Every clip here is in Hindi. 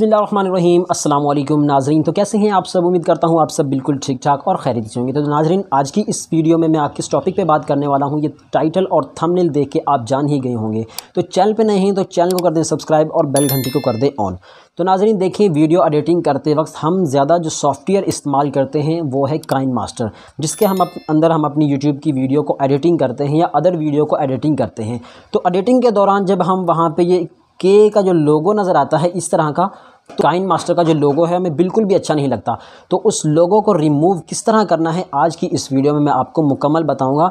बसमिलीम अल्लाम नाजरीन तो कैसे हैं आप सब उम्मीद करता हूँ आप सब बिल्कुल ठीक ठाक और खैर से होंगे तो नाजरीन आज की इस वीडियो में मैं आप किस टॉपिक पे बात करने वाला हूँ ये टाइटल और थंबनेल देख के आप जान ही गए होंगे तो चैनल पे नहीं तो चैनल को कर दें सब्सक्राइब और बेल घंटी को कर दें ऑन तो नाजरीन देखिए वीडियो एडिटिंग करते वक्त हम ज़्यादा जो सॉफ्टवेयर इस्तेमाल करते हैं वो है काइन मास्टर जिसके हम अंदर हम अपनी यूट्यूब की वीडियो को एडिटिंग करते हैं या अदर वीडियो को एडिटिंग करते हैं तो एडिटिंग के दौरान जब हम वहाँ पर ये के का जो लोगो नज़र आता है इस तरह का तो काइन मास्टर का जो लोगो है हमें बिल्कुल भी अच्छा नहीं लगता तो उस लोगो को रिमूव किस तरह करना है आज की इस वीडियो में मैं आपको मुकम्मल बताऊंगा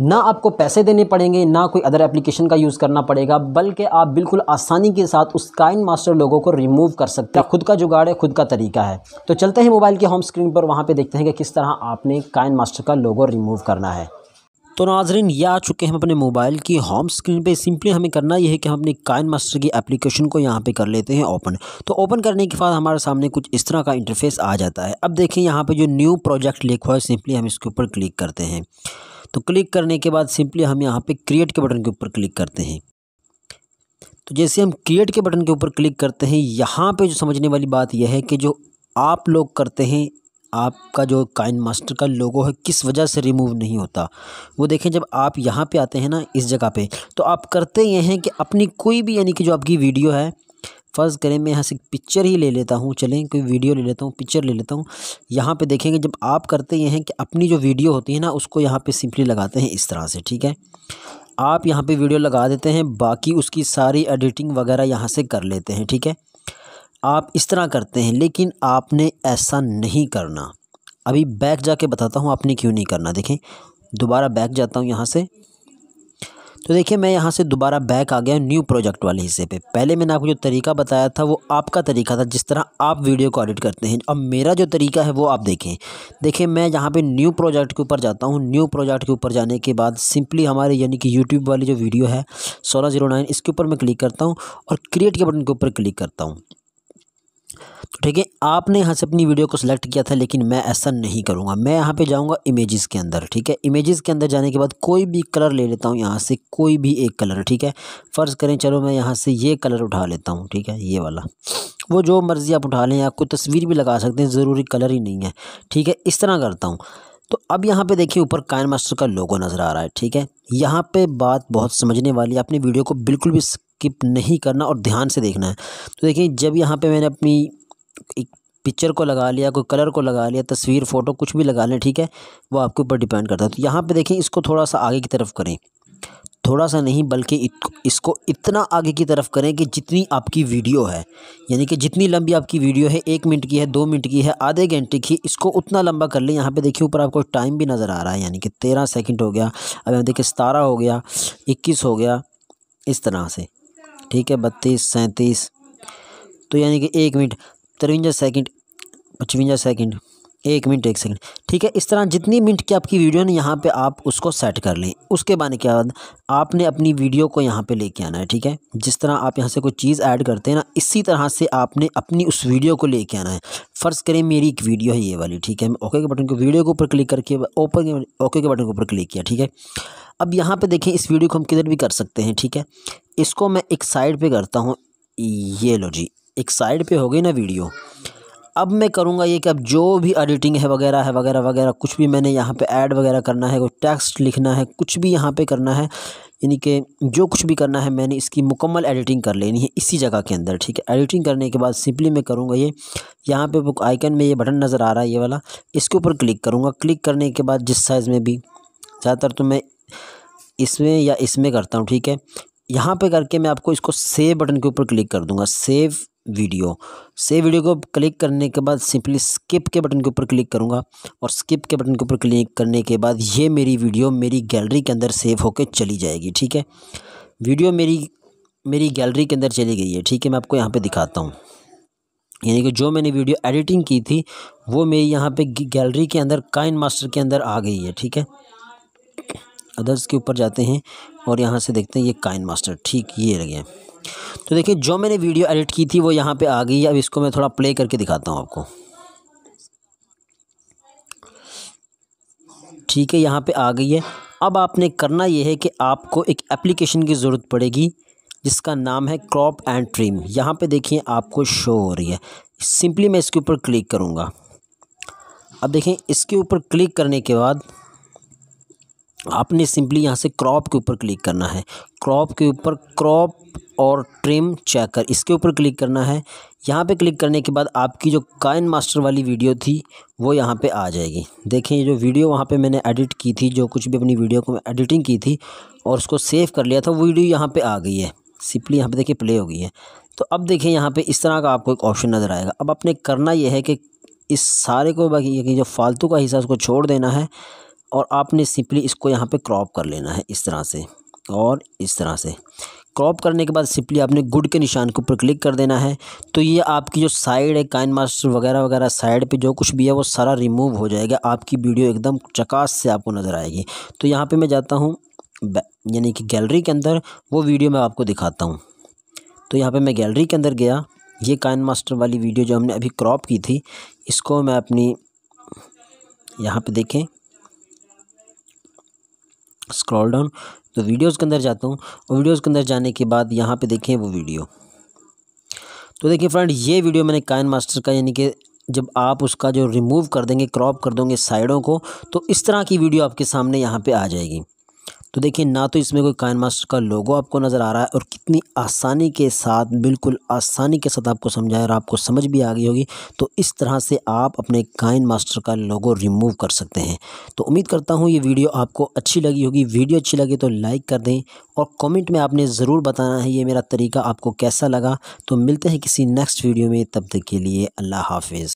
ना आपको पैसे देने पड़ेंगे ना कोई अदर एप्लीकेशन का यूज़ करना पड़ेगा बल्कि आप बिल्कुल आसानी के साथ उस काइन मास्टर लोगों को रिमूव कर सकते हैं खुद का जुगाड़ है खुद का तरीका है तो चलते हैं मोबाइल के होम स्क्रीन पर वहाँ पे देखते हैं कि किस तरह आपने काइन मास्टर का लोगो रिमूव करना है तो नाजरीन ये आ चुके हैं अपने मोबाइल की होम स्क्रीन पे सिंपली हमें करना यह है कि हम अपनी काइन मास्टर की एप्लीकेशन को यहाँ पे कर लेते हैं ओपन तो ओपन करने के बाद हमारे सामने कुछ इस तरह का इंटरफेस आ जाता है अब देखें यहाँ पे जो न्यू प्रोजेक्ट लिखा है सिंपली हम इसके ऊपर क्लिक करते हैं तो क्लिक करने के बाद सिंपली हम यहाँ पर क्रिएट के बटन के ऊपर क्लिक करते हैं तो जैसे हम क्रिएट के बटन के ऊपर क्लिक करते हैं यहाँ पर जो समझने वाली बात यह है कि जो आप लोग करते हैं आपका जो काइन मास्टर का लोगो है किस वजह से रिमूव नहीं होता वो देखें जब आप यहाँ पे आते हैं ना इस जगह पे तो आप करते ये हैं कि अपनी कोई भी यानी कि जो आपकी वीडियो है फ़र्ज़ करें मैं यहाँ से पिक्चर ही ले लेता हूँ चलें कोई वीडियो ले लेता हूँ पिक्चर ले लेता हूँ यहाँ पर देखेंगे जब आप करते ये हैं कि अपनी जो वीडियो होती है ना उसको यहाँ पर सिंपली लगाते हैं इस तरह से ठीक है आप यहाँ पे वीडियो लगा देते हैं बाकी उसकी सारी एडिटिंग वगैरह यहाँ से कर लेते हैं ठीक है आप इस तरह करते हैं लेकिन आपने ऐसा नहीं करना अभी बैक जाके बताता हूँ आपने क्यों नहीं करना देखें दोबारा बैक जाता हूँ यहाँ से तो देखिए मैं यहाँ से दोबारा बैक आ गया न्यू प्रोजेक्ट वाले हिस्से पे पहले मैंने आपको जो तरीका बताया था वो आपका तरीका था जिस तरह आप वीडियो को एडिट करते हैं अब मेरा जो तरीका है वो आप देखें देखिए मैं यहाँ पे न्यू प्रोजेक्ट के ऊपर जाता हूँ न्यू प्रोजेक्ट के ऊपर जाने के बाद सिंपली हमारे यानी कि यूट्यूब वाली जो वीडियो है सोलह जीरो नाइन इसके ऊपर मैं क्लिक करता हूँ और क्रिएट के बटन के ऊपर क्लिक करता हूँ ठीक है आपने यहाँ से अपनी वीडियो को सिलेक्ट किया था लेकिन मैं ऐसा नहीं करूँगा मैं यहाँ पे जाऊँगा इमेजेस के अंदर ठीक है इमेजेस के अंदर जाने के बाद कोई भी कलर ले लेता हूँ यहाँ से कोई भी एक कलर ठीक है फ़र्ज़ करें चलो मैं यहाँ से ये कलर उठा लेता हूँ ठीक है ये वाला वो जो मर्ज़ी आप उठा लें आप कोई तस्वीर भी लगा सकते हैं ज़रूरी कलर ही नहीं है ठीक है इस तरह करता हूँ तो अब यहाँ पे देखिए ऊपर कायन मास्टर का लोगो नज़र आ रहा है ठीक है यहाँ पे बात बहुत समझने वाली है अपनी वीडियो को बिल्कुल भी स्किप नहीं करना और ध्यान से देखना है तो देखिए जब यहाँ पे मैंने अपनी एक पिक्चर को लगा लिया कोई कलर को लगा लिया तस्वीर फ़ोटो कुछ भी लगा लें ठीक है वो आपके ऊपर डिपेंड करता है तो यहाँ पर देखें इसको थोड़ा सा आगे की तरफ करें थोड़ा सा नहीं बल्कि इसको इतना आगे की तरफ करें कि जितनी आपकी वीडियो है यानी कि जितनी लंबी आपकी वीडियो है एक मिनट की है दो मिनट की है आधे घंटे की इसको उतना लंबा कर लें यहाँ पे देखिए ऊपर आपको टाइम भी नज़र आ रहा है यानी कि तेरह सेकंड हो गया अब यहाँ देखिए सतारह हो गया इक्कीस हो गया इस तरह से ठीक है बत्तीस सैंतीस तो यानी कि एक मिनट तिरवंजा सेकंड पचवंजा सेकंड एक मिनट एक सेकंड ठीक है इस तरह जितनी मिनट की आपकी वीडियो ना यहाँ पे आप उसको सेट कर लें उसके बाद के बाद आपने अपनी वीडियो को यहाँ पे लेके आना है ठीक है जिस तरह आप यहाँ से कोई चीज़ ऐड करते हैं ना इसी तरह से आपने अपनी उस वीडियो को लेके आना है फ़र्ज़ करें मेरी एक वीडियो है ये वाली ठीक है मैं ओके के बटन को वीडियो के ऊपर क्लिक करके ओपन ओके के बटन के ऊपर क्लिक किया ठीक है अब यहाँ पर देखें इस वीडियो को हम किधर भी कर सकते हैं ठीक है इसको मैं एक साइड पर करता हूँ ये लो जी एक साइड पर हो गई ना वीडियो अब मैं करूँगा ये कि अब जो भी एडिटिंग है वगैरह है वगैरह वगैरह कुछ भी मैंने यहाँ पे ऐड वगैरह करना है कोई टेक्स्ट लिखना है कुछ भी यहाँ पे करना है यानी कि जो कुछ भी करना है मैंने इसकी मुकम्मल एडिटिंग कर लेनी है इसी जगह के अंदर ठीक है एडिटिंग करने के बाद सिंपली मैं करूँगा ये यहाँ पर बुक आइकन में ये बटन नज़र आ रहा है ये वाला इसके ऊपर क्लिक करूँगा क्लिक करने के बाद जिस साइज़ में भी ज़्यादातर तो मैं इसमें या इसमें करता हूँ ठीक है यहाँ पे करके मैं आपको इसको सेव बटन के ऊपर क्लिक कर दूंगा सेव वीडियो से वीडियो को क्लिक करने के बाद सिंपली स्किप के बटन के ऊपर क्लिक करूँगा और स्किप के बटन के ऊपर क्लिक करने के बाद ये मेरी वीडियो मेरी गैलरी के अंदर सेव होकर चली जाएगी ठीक है वीडियो मेरी मेरी गैलरी के अंदर चली गई है ठीक है मैं आपको यहाँ पर दिखाता हूँ यानी कि जो मैंने वीडियो एडिटिंग की थी वो मेरी यहाँ पे गैलरी के अंदर काइन मास्टर के अंदर आ गई है ठीक है अदर्स के ऊपर जाते हैं और यहाँ से देखते हैं ये काइन मास्टर ठीक ये रह गया तो देखिए जो मैंने वीडियो एडिट की थी वो यहाँ पे आ गई अब इसको मैं थोड़ा प्ले करके दिखाता हूँ आपको ठीक है यहाँ पे आ गई है अब आपने करना ये है कि आपको एक एप्लीकेशन की ज़रूरत पड़ेगी जिसका नाम है क्रॉप एंड ट्रीम यहाँ पे देखिए आपको शो हो रही है सिंपली मैं इसके ऊपर क्लिक करूँगा अब देखें इसके ऊपर क्लिक करने के बाद आपने सिंपली यहाँ से क्रॉप के ऊपर क्लिक करना है क्रॉप के ऊपर क्रॉप और ट्रिम चेकर इसके ऊपर क्लिक करना है यहाँ पे क्लिक करने के बाद आपकी जो काइन मास्टर वाली वीडियो थी वो यहाँ पे आ जाएगी देखें ये जो वीडियो वहाँ पे मैंने एडिट की थी जो कुछ भी अपनी वीडियो को मैं एडिटिंग की थी और उसको सेव कर लिया था वो वीडियो यहाँ पर आ गई है सिंपली यहाँ पर देखिए प्ले हो गई है तो अब देखें यहाँ पर इस तरह का आपको एक ऑप्शन नज़र आएगा अब आपने करना यह है कि इस सारे को बाकी जो फालतू का हिस्सा उसको छोड़ देना है और आपने सिंपली इसको यहाँ पे क्रॉप कर लेना है इस तरह से और इस तरह से क्रॉप करने के बाद सिंपली आपने गुड के निशान के ऊपर क्लिक कर देना है तो ये आपकी जो साइड है काइन मास्टर वगैरह वगैरह साइड पे जो कुछ भी है वो सारा रिमूव हो जाएगा आपकी वीडियो एकदम चकास से आपको नज़र आएगी तो यहाँ पे मैं जाता हूँ यानी कि गैलरी के अंदर वो वीडियो मैं आपको दिखाता हूँ तो यहाँ पर मैं गैलरी के अंदर गया ये काइन मास्टर वाली वीडियो जो हमने अभी क्रॉप की थी इसको मैं अपनी यहाँ पर देखें स्क्रॉल डाउन तो वीडियोज़ के अंदर जाता हूँ और वीडियोज़ के अंदर जाने के बाद यहाँ पे देखें वो वीडियो तो देखिए फ्रेंड ये वीडियो मैंने कायन मास्टर का यानी कि जब आप उसका जो रिमूव कर देंगे क्रॉप कर दोगे साइडों को तो इस तरह की वीडियो आपके सामने यहाँ पर आ जाएगी तो देखिए ना तो इसमें कोई काइन मास्टर का लोगो आपको नज़र आ रहा है और कितनी आसानी के साथ बिल्कुल आसानी के साथ आपको समझाया और आपको समझ भी आ गई होगी तो इस तरह से आप अपने काइन मास्टर का लोगो रिमूव कर सकते हैं तो उम्मीद करता हूँ ये वीडियो आपको अच्छी लगी होगी वीडियो अच्छी लगी तो लाइक कर दें और कॉमेंट में आपने ज़रूर बताना है ये मेरा तरीका आपको कैसा लगा तो मिलते हैं किसी नेक्स्ट वीडियो में तब तक के लिए अल्लाह हाफिज़